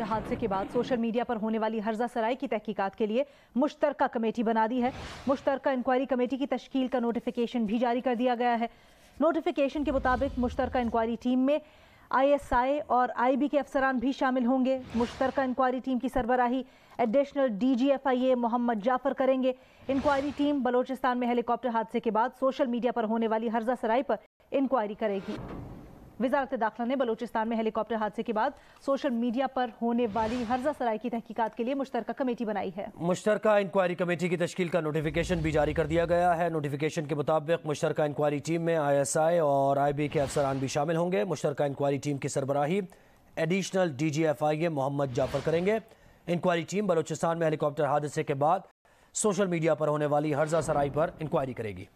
के हादसे के बाद सोशल मीडिया पर होने वाली हर्जा सराय की तहकीकात के लिए मुश्तर कमेटी बना दी है मुश्तर इंक्वायरी कमेटी की तश्ल का नोटिफिकेशन भी जारी कर दिया गया है नोटिफिकेशन के मुताबिक मुश्तर इंक्वायरी टीम में आईएसआई और आईबी के अफसरान भी शामिल होंगे मुश्तर इंक्वायरी टीम की सरबराही एडिशनल डीजीएफआईए मोहम्मद जाफर करेंगे इंक्वायरी टीम बलोचिस्तान में हेलीकॉप्टर हादसे के बाद सोशल मीडिया पर होने वाली हर्जा सराय पर इंक्वायरी करेगी वजारत दाखिला ने बलोचिस्तान में हेलीकॉप्टर हादसे के बाद सोशल मीडिया पर होने वाली हर्जा सराय की तहकीकत के लिए मुश्तर कमेटी बनाई है मुश्तर इंक्वायरी कमेटी की तश्ल का नोटिफिकेशन भी जारी कर दिया गया है नोटिफिकेशन के मुताबिक मुश्तर इंक्वायरी टीम में आई एस आई और आई बी के अफसरान भी शामिल होंगे मुश्तर इंक्वायरी टीम की सरबराही additional D G F I A Mohammad Jafar करेंगे इंक्वायरी टीम बलोचिस्तान में हेलीकॉप्टर हादसे के बाद सोशल मीडिया पर होने वाली हर्जा सराय पर इंक्वायरी करेगी